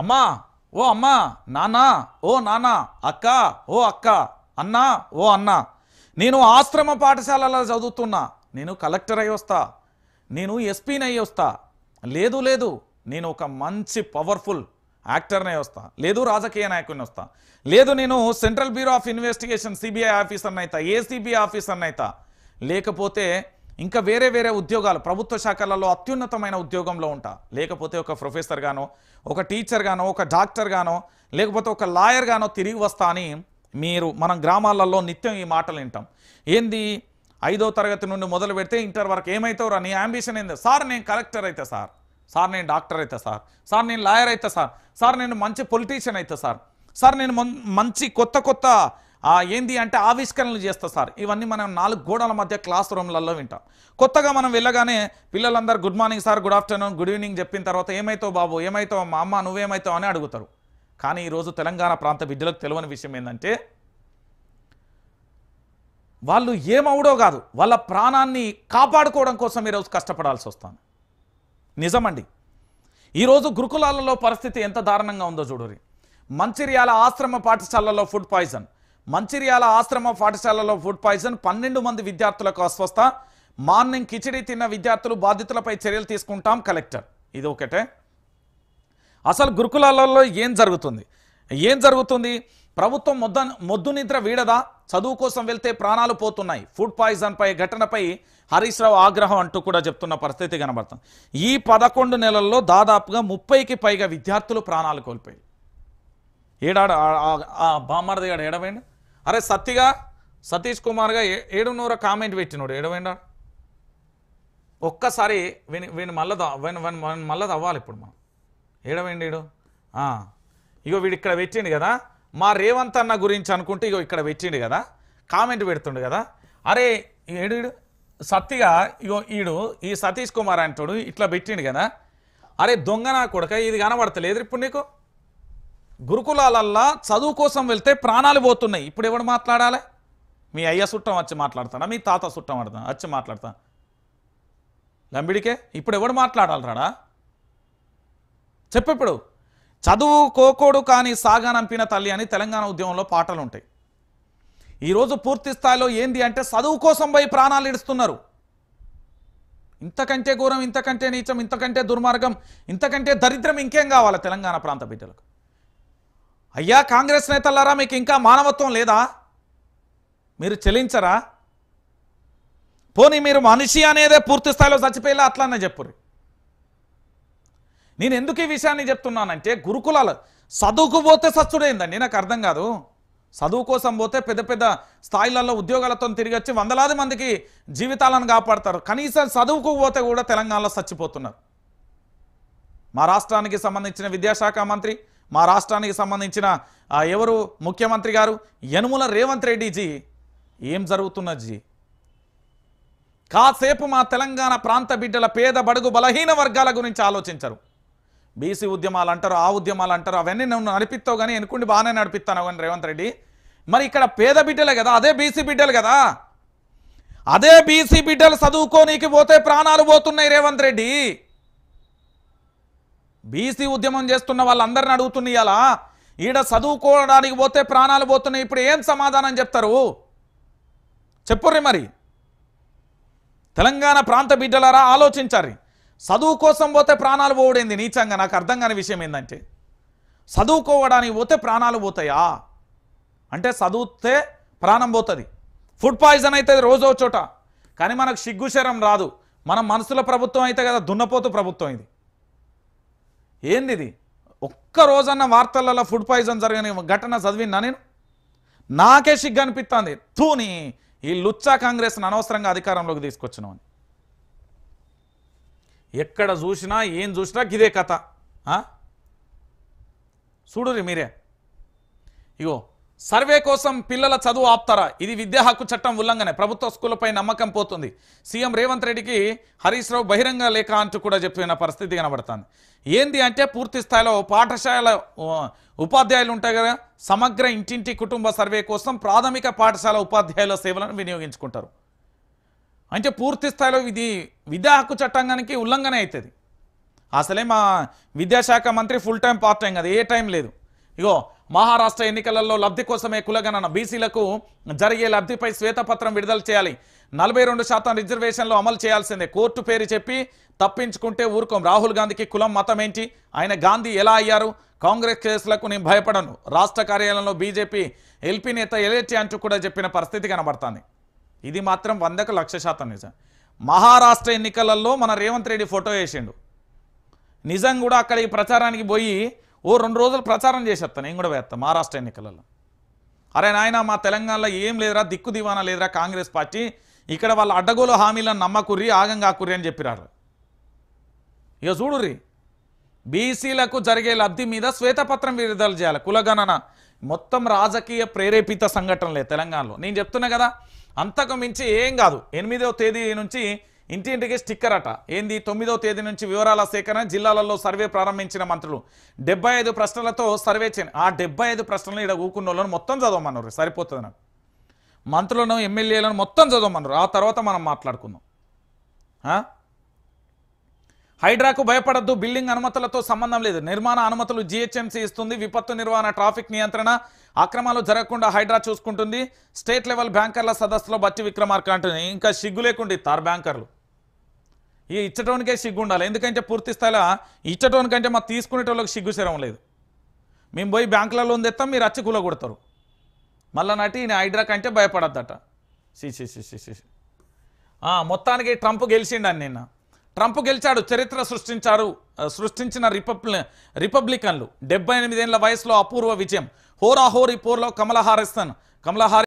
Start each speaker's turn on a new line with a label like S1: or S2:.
S1: అమ్మా ఓ అమ్మా నానా ఓ నానా అక్క ఓ అక్క అన్నా ఓ అన్నా నేను ఆశ్రమ పాఠశాలలో చదువుతున్నా నేను కలెక్టర్ అయ్యి వస్తా నేను ఎస్పీని అయ్యి వస్తా లేదు లేదు నేను ఒక మంచి పవర్ఫుల్ యాక్టర్నే వస్తా లేదు రాజకీయ నాయకుడిని వస్తా లేదు నేను central bureau of investigation CBI ఆఫీసర్ని అవుతా ఏసీబీ ఆఫీసర్ని అవుతా లేకపోతే ఇంకా వేరే వేరే ఉద్యోగాలు ప్రభుత్వ శాఖలలో అత్యున్నతమైన ఉద్యోగంలో ఉంటా లేకపోతే ఒక ప్రొఫెసర్ గానో ఒక టీచర్ గానో ఒక డాక్టర్ గానో లేకపోతే ఒక లాయర్ గానో తిరిగి వస్తా అని మీరు మనం గ్రామాలలో నిత్యం ఈ మాటలు వింటాం ఏంది ఐదో తరగతి నుండి మొదలు పెడితే ఇంటర్ వరకు ఏమవుతావురా నీ అంబిషన్ ఏంది సార్ నేను కలెక్టర్ అయితే సార్ సార్ నేను డాక్టర్ అయితే సార్ సార్ నేను లాయర్ అయితే సార్ సార్ నేను మంచి పొలిటీషియన్ అయితే సార్ సార్ నేను మంచి కొత్త కొత్త ఏంది అంటే ఆవిష్కరణలు చేస్తా సార్ ఇవన్నీ మనం నాలుగు గోడల మధ్య క్లాస్ రూమ్లలో వింటాం కొత్తగా మనం వెళ్ళగానే పిల్లలందరూ good morning sir good afternoon good evening చెప్పిన తర్వాత ఏమైతావు బాబు ఏమైతావు మా అమ్మ నువ్వేమైతావు అని అడుగుతారు కానీ ఈరోజు తెలంగాణ ప్రాంత విద్యలకు తెలియని విషయం ఏంటంటే వాళ్ళు ఏమవుడో కాదు వాళ్ళ ప్రాణాన్ని కాపాడుకోవడం కోసం ఈరోజు కష్టపడాల్సి వస్తాను నిజమండి ఈరోజు గురుకులాలలో పరిస్థితి ఎంత దారుణంగా ఉందో చూడరి మంచిర్యాల ఆశ్రమ పాఠశాలలో ఫుడ్ పాయిజన్ మంచిర్యాల ఆశ్రమ పాఠశాలలో ఫుడ్ పాయిజన్ పన్నెండు మంది విద్యార్థులకు అస్వస్థ మార్నింగ్ కిచిడి తిన్న విద్యార్థులు బాధితులపై చర్యలు తీసుకుంటాం కలెక్టర్ ఇది ఒకటే అసలు గురుకులాలలో ఏం జరుగుతుంది ఏం జరుగుతుంది ప్రభుత్వం మొద్ద మొద్దు నిద్ర వీడదా చదువు కోసం వెళ్తే ప్రాణాలు పోతున్నాయి ఫుడ్ పాయిజన్పై ఘటనపై హరీష్ రావు ఆగ్రహం అంటూ కూడా చెప్తున్న పరిస్థితి కనబడుతుంది ఈ పదకొండు నెలల్లో దాదాపుగా ముప్పైకి పైగా విద్యార్థులు ప్రాణాలు కోల్పోయాయి ఏడాడు బామ్మర్ది ఏడవేండి అరే సత్తిగా సతీష్ కుమార్గా ఏడున్నూర కామెంట్ పెట్టినోడు ఏడవేండా ఒక్కసారి విని వీని మళ్ళీ విని మళ్ళీ అవ్వాలి ఇప్పుడు మనం ఏడవండి ఏడు ఇగో వీడు ఇక్కడ పెట్టిండు కదా మా రేవంత్ అన్న గురించి అనుకుంటే ఇగో ఇక్కడ పెట్టిండు కదా కామెంట్ పెడుతుండు కదా అరే ఏడు ఈడు సత్తిగా ఇగో ఈడు ఈ సతీష్ కుమార్ అంటాడు ఇట్లా పెట్టిండు కదా అరే దొంగనా నా కొడక ఇది కనబడతలేదు ఇప్పుడు నీకు గురుకులాలల్లా చదువు కోసం వెళ్తే ప్రాణాలు పోతున్నాయి ఇప్పుడు ఎవడు మాట్లాడాలి మీ అయ్య సుట్టం వచ్చి మాట్లాడతాడా మీ తాత సుట్టం ఆడతాను వచ్చి మాట్లాడతా లంబిడికే ఇప్పుడు ఎవడు రాడా చెప్పిప్పుడు చదువు కోకోడు కానీ సాగనంపిన తల్లి అని తెలంగాణ ఉద్యమంలో పాటలు ఉంటాయి ఈరోజు పూర్తి స్థాయిలో ఏంది అంటే చదువు కోసం పోయి ప్రాణాలు ఇడుస్తున్నారు ఇంతకంటే ఘోరం ఇంతకంటే నీచం ఇంతకంటే దుర్మార్గం ఇంతకంటే దరిద్రం ఇంకేం కావాలి తెలంగాణ ప్రాంత బిడ్డలకు అయ్యా కాంగ్రెస్ నేతలారా మీకు ఇంకా మానవత్వం లేదా మీరు చెల్లించరా పోనీ మీరు మనిషి అనేదే పూర్తి స్థాయిలో చచ్చిపోయేలా అట్లానే చెప్పురు నేను ఎందుకు ఈ విషయాన్ని చెప్తున్నానంటే గురుకులాలు చదువుకు పోతే సచ్చుడైందండి నాకు అర్థం కాదు చదువు కోసం పోతే పెద్ద పెద్ద స్థాయిలలో ఉద్యోగాలతో తిరిగి వచ్చి వందలాది మందికి జీవితాలను కాపాడతారు కనీసం చదువుకు పోతే కూడా తెలంగాణలో చచ్చిపోతున్నారు మా రాష్ట్రానికి సంబంధించిన విద్యాశాఖ మంత్రి మా రాష్ట్రానికి సంబంధించిన ఎవరు ముఖ్యమంత్రి గారు యనుమల రేవంత్ రెడ్డిజీ ఏం జరుగుతున్నది కాసేపు మా తెలంగాణ ప్రాంత బిడ్డల పేద బడుగు బలహీన వర్గాల గురించి ఆలోచించరు బీసీ ఉద్యమాలు అంటారు ఆ ఉద్యమాలు అంటారు అవన్నీ నేను నడిపిస్తావు కానీ ఎనుకుండి బాగానే నడిపిస్తాను కానీ రేవంత్ రెడ్డి మరి ఇక్కడ పేద బిడ్డలే కదా అదే బీసీ బిడ్డలు కదా అదే బీసీ బిడ్డలు చదువుకోనీకి పోతే ప్రాణాలు పోతున్నాయి రేవంత్ రెడ్డి బీసీ ఉద్యమం చేస్తున్న వాళ్ళందరిని అడుగుతున్న ఇలా ఈడ చదువుకోవడానికి పోతే ప్రాణాలు పోతున్నాయి ఇప్పుడు ఏం సమాధానం చెప్తారు చెప్పుర్రి మరి తెలంగాణ ప్రాంత బిడ్డలారా ఆలోచించారు చదువు కోసం పోతే ప్రాణాలు పోవడేంది నీచంగా నాకు అర్థం కాని విషయం ఏంటంటే చదువుకోవడానికి పోతే ప్రాణాలు పోతాయా అంటే చదివితే ప్రాణం పోతుంది ఫుడ్ పాయిజన్ అవుతుంది రోజో చోట కానీ మనకు సిగ్గుశరం రాదు మన మనసుల ప్రభుత్వం అయితే కదా దున్నపోతు ప్రభుత్వం ఇది ఏంది ఇది ఒక్కరోజన్న వార్తలలో ఫుడ్ పాయిజన్ జరిగిన ఘటన చదివినా నేను నాకే సిగ్గు అనిపిస్తుంది తూని ఈ లుచ్చా కాంగ్రెస్ను అనవసరంగా అధికారంలోకి తీసుకొచ్చినాం అని ఎక్కడ చూసినా ఏం చూసినా ఇదే కథ చూడురి మీరే ఇగో సర్వే కోసం పిల్లల చదువు ఆప్తారా ఇది విద్యా హక్కు చట్టం ఉల్లంఘనే ప్రభుత్వ స్కూళ్లపై నమ్మకం పోతుంది సీఎం రేవంత్ రెడ్డికి హరీష్ రావు బహిరంగ లేఖ అంటూ కూడా చెప్పిన పరిస్థితి కనబడుతుంది ఏంది అంటే పూర్తి స్థాయిలో పాఠశాల ఉపాధ్యాయులు ఉంటాయి కదా సమగ్ర ఇంటింటి కుటుంబ సర్వే కోసం ప్రాథమిక పాఠశాల ఉపాధ్యాయుల సేవలను వినియోగించుకుంటారు అంటే పూర్తి స్థాయిలో ఇది విద్యా హక్కు చట్టానికి ఉల్లంఘన అవుతుంది అసలే మా విద్యాశాఖ మంత్రి ఫుల్ టైం పార్ట్ టైం కదా ఏ టైం లేదు ఇగో మహారాష్ట్ర ఎన్నికలలో లబ్ధి కోసమే కులగణన బీసీలకు జరిగే లబ్ధిపై శ్వేతపత్రం విడుదల చేయాలి నలభై రెండు శాతం రిజర్వేషన్లు అమలు చేయాల్సిందే కోర్టు పేరు చెప్పి తప్పించుకుంటే ఊరుకోం రాహుల్ గాంధీకి కులం మతం ఏంటి ఆయన గాంధీ ఎలా అయ్యారు కాంగ్రెస్ కేసులకు నేను భయపడను రాష్ట్ర కార్యాలయంలో బీజేపీ ఎల్పీ నేత ఎలేటి అంటూ కూడా చెప్పిన పరిస్థితి కనబడుతుంది ఇది మాత్రం వందకు లక్ష శాతం నిజం మహారాష్ట్ర ఎన్నికలలో మన రేవంత్ రెడ్డి ఫోటో వేసిండు నిజం కూడా అక్కడికి ప్రచారానికి పోయి ఓ రెండు రోజులు ప్రచారం చేసేస్తాను నేను కూడా వేస్తాను మహారాష్ట్ర ఎన్నికలలో అరే నాయన మా తెలంగాణలో ఏం లేదురా దిక్కు దివానా లేదురా కాంగ్రెస్ పార్టీ ఇక్కడ వాళ్ళ అడ్డగోలు హామీలను నమ్మకుర్రి ఆగం కాకుర్రి అని చెప్పిరారు ఇక చూడుర్రి బీసీలకు జరిగే లబ్ధి మీద శ్వేతపత్రం విడుదల చేయాలి కులగణన మొత్తం రాజకీయ ప్రేరేపిత సంఘటనలే తెలంగాణలో నేను చెప్తున్నా కదా అంతకు మించి ఏం కాదు ఎనిమిదవ తేదీ నుంచి ఇంటింటికి స్టిక్కర్ అట ఏంది తొమ్మిదవ తేదీ నుంచి వివరాల సేకరణ జిల్లాలలో సర్వే ప్రారంభించిన మంత్రులు డెబ్బై ప్రశ్నలతో సర్వే చేయను ఆ డెబ్బై ప్రశ్నలు ఇక్కడ ఊకున్న మొత్తం చదవమన్నారు సరిపోతుంది నాకు మంత్రులను ఎమ్మెల్యేలను మొత్తం చదవమన్నారు ఆ తర్వాత మనం మాట్లాడుకుందాం హైడ్రాకు భయపడద్దు బిల్డింగ్ అనుమతులతో సంబంధం లేదు నిర్మాణ అనుమతులు జిహెచ్ఎంసీ ఇస్తుంది విపత్తు నిర్వహణ ట్రాఫిక్ నియంత్రణ అక్రమాలు జరగకుండా హైడ్రా చూసుకుంటుంది స్టేట్ లెవెల్ బ్యాంకర్ల సదస్సులో బట్టి విక్రమార్క అంటుంది ఇంకా సిగ్గు లేకుండా ఇస్తారు బ్యాంకర్లు ఈ ఇచ్చటోనికే సిగ్గు ఉండాలి ఎందుకంటే పూర్తి స్థాయిలో ఇచ్చటోనికంటే మా తీసుకునేటోళ్ళకి సిగ్గు శరం లేదు మేము పోయి బ్యాంకులలో లోన్ తెస్తాం మీరు అచ్చి కూలగొడతారు కొడతారు మళ్ళా నాటి ఈయన హైడ్రా కంటే భయపడద్దట సిసిసిసిసి మొత్తానికి ట్రంప్ గెలిచిండని నిన్న ట్రంప్ గెలిచాడు చరిత్ర సృష్టించారు సృష్టించిన రిపబ్లి రిపబ్లికన్లు డెబ్బై ఎనిమిదేళ్ల వయసులో అపూర్వ విజయం హోరాహోరీ పోర్లో కమలహారిస్తాను హారిస్తన్ కమలా